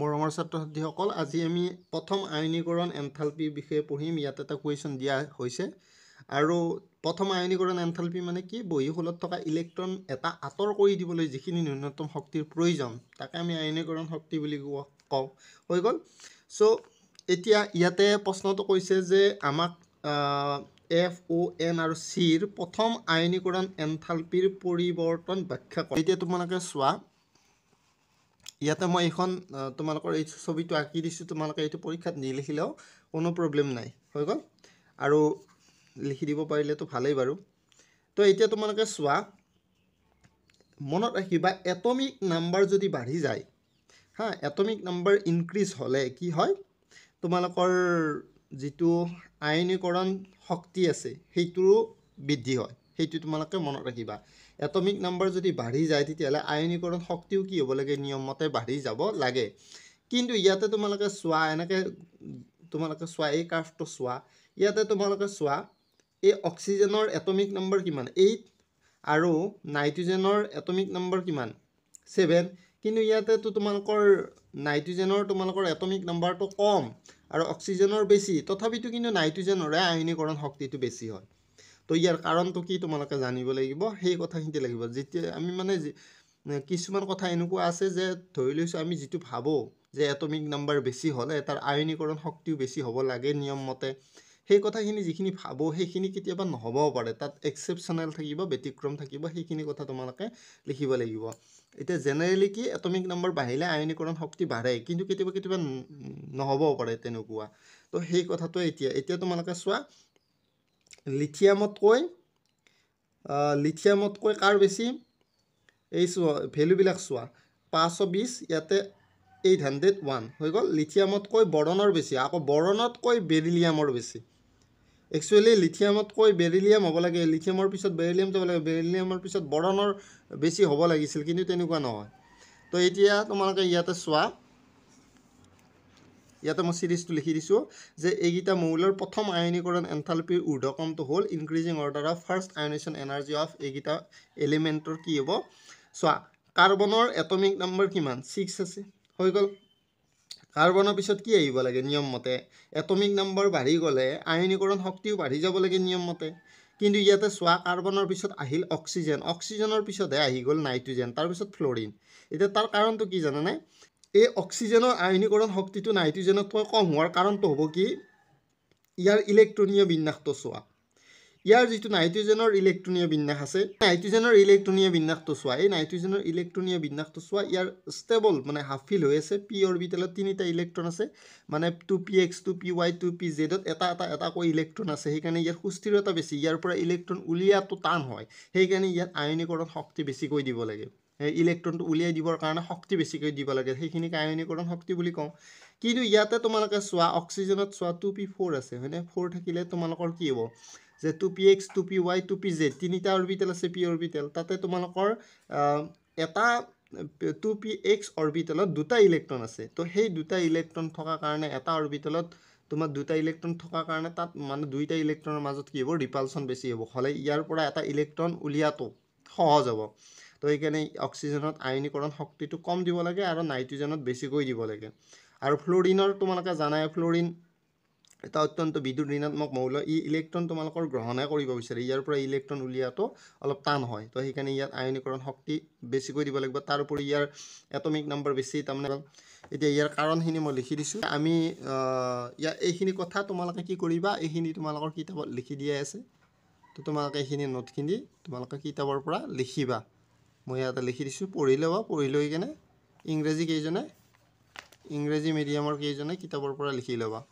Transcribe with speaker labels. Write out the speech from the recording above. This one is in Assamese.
Speaker 1: মৰমৰ ছাত্ৰ ছাত্ৰীসকল আজি আমি প্ৰথম আইনীকৰণ এনথালপিৰ বিষয়ে পঢ়িম ইয়াত এটা কুৱেশ্যন দিয়া হৈছে আৰু প্ৰথম আইনীকৰণ এনথালপি মানে কি বহীশূলত থকা ইলেক্ট্ৰন এটা আঁতৰ কৰি দিবলৈ যিখিনি ন্যূনতম শক্তিৰ প্ৰয়োজন তাকে আমি আইনীকৰণ শক্তি বুলি কোৱা কওঁ হৈ গ'ল চ' এতিয়া ইয়াতে প্ৰশ্নটো কৈছে যে আমাক এফ অ' এন আৰু চিৰ প্ৰথম আইনীকৰণ এনথালপিৰ পৰিৱৰ্তন ব্যাখ্যা কৰে এতিয়া তোমালোকে চোৱা ইয়াতে মই এইখন তোমালোকৰ এই ছবিটো আঁকি দিছোঁ তোমালোকে এইটো পৰীক্ষাত নিলিখিলেও কোনো প্ৰব্লেম নাই হৈ গ'ল আৰু লিখি দিব পাৰিলেতো ভালেই বাৰু তো এতিয়া তোমালোকে চোৱা মনত ৰাখিবা এটমিক নাম্বাৰ যদি বাঢ়ি যায় হা এটমিক নাম্বাৰ ইনক্ৰিজ হ'লে কি হয় তোমালোকৰ যিটো আইনীকৰণ শক্তি আছে সেইটোৰো বৃদ্ধি হয় সেইটো তোমালোকে মনত ৰাখিবা এটমিক নাম্বাৰ যদি বাঢ়ি যায় তেতিয়াহ'লে আয়নীকৰণ শক্তিও কি হ'ব লাগে নিয়মমতে বাঢ়ি যাব লাগে কিন্তু ইয়াতে তোমালোকে চোৱা এনেকৈ তোমালোকে চোৱা এই কাৰ্ফটো চোৱা ইয়াতে তোমালোকে চোৱা এই অক্সিজেনৰ এটমিক নাম্বাৰ কিমান এইট আৰু নাইট্ৰজেনৰ এটমিক নাম্বাৰ কিমান ছেভেন কিন্তু ইয়াতেতো তোমালোকৰ নাইট্ৰজেনৰ তোমালোকৰ এটমিক নাম্বাৰটো কম আৰু অক্সিজেনৰ বেছি তথাপিতো কিন্তু নাইট্ৰজেনৰে আয়নীকৰণ শক্তিটো বেছি হয় তো ইয়াৰ কাৰণটো কি তোমালোকে জানিব লাগিব সেই কথাখিনি লাগিব যেতিয়া আমি মানে কিছুমান কথা এনেকুৱা আছে যে ধৰি লৈছোঁ আমি যিটো ভাবোঁ যে এটমিক নাম্বাৰ বেছি হ'লে তাৰ আয়নীকৰণ শক্তিও বেছি হ'ব লাগে নিয়ম মতে সেই কথাখিনি যিখিনি ভাবোঁ সেইখিনি কেতিয়াবা নহ'বও পাৰে তাত এক্সেপশ্যনেল থাকিব ব্যতিক্ৰম থাকিব সেইখিনি কথা তোমালোকে লিখিব লাগিব এতিয়া জেনেৰেলি কি এটমিক নাম্বাৰ বাঢ়িলে আয়নীকৰণ শক্তি বাঢ়ে কিন্তু কেতিয়াবা কেতিয়াবা নহ'বও পাৰে তেনেকুৱা তো সেই কথাটো এতিয়া এতিয়া তোমালোকে চোৱা লিথিয়ামতকৈ লিথিয়ামতকৈ কাৰ বেছি এই চোৱা ভেলুবিলাক চোৱা পাঁচশ বিছ ইয়াতে এইট হাণ্ড্ৰেড ওৱান হৈ গ'ল লিথিয়ামতকৈ বৰণৰ বেছি আকৌ বৰণতকৈ বেৰিলিয়ামৰ বেছি একচুৱেলি লিথিয়ামতকৈ বেৰিলিয়াম হ'ব লাগে লিথিয়ামৰ পিছত বেৰিলিয়াম যাব লাগে বেৰিলিয়ামৰ পিছত বৰণৰ বেছি হ'ব লাগিছিল কিন্তু তেনেকুৱা নহয় তো এতিয়া তোমালোকে ইয়াতে চোৱা ইয়াতে মই চিৰিজটো লিখি দিছোঁ যে এইকেইটা মৌলৰ প্ৰথম আয়নীকৰণ এনথালপিৰ ঊৰ্ধকমটো হ'ল increasing order of first ionisation energy of এইকেইটা এলিমেণ্টৰ কি হ'ব চোৱা কাৰ্বনৰ এটমিক নাম্বাৰ কিমান ছিক্স আছে হৈ গ'ল কাৰ্বনৰ পিছত কি আহিব লাগে নিয়ম মতে এটমিক নাম্বাৰ বাঢ়ি গ'লে আয়নীকৰণ শক্তিও বাঢ়ি যাব লাগে নিয়ম মতে কিন্তু ইয়াতে চোৱা কাৰ্বনৰ পিছত আহিল অক্সিজেন অক্সিজেনৰ পিছতহে আহি গ'ল নাইট্ৰজেন তাৰপিছত ফ্ল'ৰিন এতিয়া তাৰ কাৰণটো কি জানেনে এই অক্সিজেনৰ আয়নীকৰণ শক্তিটো নাইট্ৰজেনতকৈ কম হোৱাৰ কাৰণটো হ'ব কি ইয়াৰ ইলেক্ট্ৰনীয় বিন্যাসটো চোৱা ইয়াৰ যিটো নাইট্ৰজেনৰ ইলেক্ট্ৰনীয় বিন্যাস আছে নাইট্ৰজেনৰ ইলেক্ট্ৰনীয় বিন্যাসটো চোৱা এই নাইট্ৰজেনৰ ইলেক্ট্ৰনীয় বিন্যাসটো চোৱা ইয়াৰ ষ্টেবল মানে হাফিল হৈ আছে পি বি তেলত তিনিটা ইলেক্ট্ৰন আছে মানে two P X two P Y two P জেডত এটা এটা এটাকৈ ইলেক্ট্ৰন আছে সেইকাৰণে ইয়াৰ সুস্থিৰতা বেছি ইয়াৰ পৰা ইলেক্ট্ৰন উলিয়াটো টান হয় সেইকাৰণে ইয়াত আয়নীকৰণ শক্তি বেছিকৈ দিব লাগে ইলেক্ট্ৰনটো উলিয়াই দিবৰ কাৰণে শক্তি বেছিকৈ দিব লাগে সেইখিনিক আয়নীকৰণ শক্তি বুলি কওঁ কিন্তু ইয়াতে তোমালোকে চোৱা অক্সিজেনত চোৱা টু পি ফ'ৰ আছে হয়নে ফ'ৰ থাকিলে তোমালোকৰ কি হ'ব যে two P X two P Y two P Z তিনিটা অৰ্বিটেল আছে পি অৰ্বিটেল তাতে তোমালোকৰ এটা টু পি এক্স অৰ্বিটেলত দুটা ইলেক্ট্ৰন আছে তো সেই দুটা ইলেক্ট্ৰন থকাৰ কাৰণে এটা অৰ্বিটেলত তোমাৰ দুটা ইলেক্ট্ৰন থকাৰ কাৰণে তাত মানে দুইটা ইলেক্ট্ৰনৰ মাজত কি হ'ব ৰিপালশ্যন বেছি হ'ব হ'লে ইয়াৰ পৰা এটা ইলেক্ট্ৰন উলিয়াটো সহজ হ'ব তো সেইকাৰণে অক্সিজেনত আয়নীকৰণ শক্তিটো কম দিব লাগে আৰু নাইট্ৰজেনত বেছিকৈ দিব লাগে আৰু ফ্লৰিনৰ তোমালোকে জানাই ফ্লৰিন এটা অত্যন্ত বিদ্যুৎ ঋণাত্মক মৌল্য ই ইলেক্ট্ৰন তোমালোকৰ গ্ৰহণে কৰিব বিচাৰে ইয়াৰ পৰা ইলেক্ট্ৰন উলিওৱাটো অলপ টান হয় তো সেইকাৰণে ইয়াত আয়নীকৰণ শক্তি বেছিকৈ দিব লাগিব তাৰ উপৰি ইয়াৰ এটমিক নাম্বাৰ বেছি তাৰমানে এতিয়া ইয়াৰ কাৰণখিনি মই লিখি দিছোঁ আমি ইয়াৰ এইখিনি কথা তোমালোকে কি কৰিবা এইখিনি তোমালোকৰ কিতাপত লিখি দিয়াই আছে তো তোমালোকে এইখিনি নোটখিনি তোমালোকে কিতাপৰ পৰা লিখিবা মই ইয়াতে লিখি দিছোঁ পঢ়ি ল'বা পঢ়ি লৈ কেনে ইংৰাজী কেইজনে ইংৰাজী মিডিয়ামৰ কেইজনে কিতাপৰ পৰা লিখি ল'বা